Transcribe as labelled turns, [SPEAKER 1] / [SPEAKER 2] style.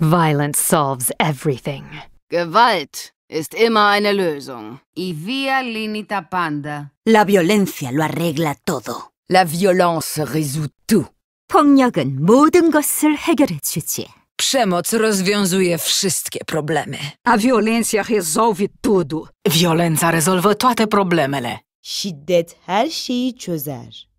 [SPEAKER 1] Violence solves everything.
[SPEAKER 2] Gewalt ist immer eine Lösung. I via linita panda.
[SPEAKER 1] La violencia lo arregla todo. La
[SPEAKER 3] violence résout tout. 폭력은 모든 것을 해결해 주지. Przemoc rozwiązuje wszystkie problemy. A violencia resolve tudo. Violenza rezolvă toate problemele.
[SPEAKER 4] Şiddet
[SPEAKER 3] her şeyi çözer.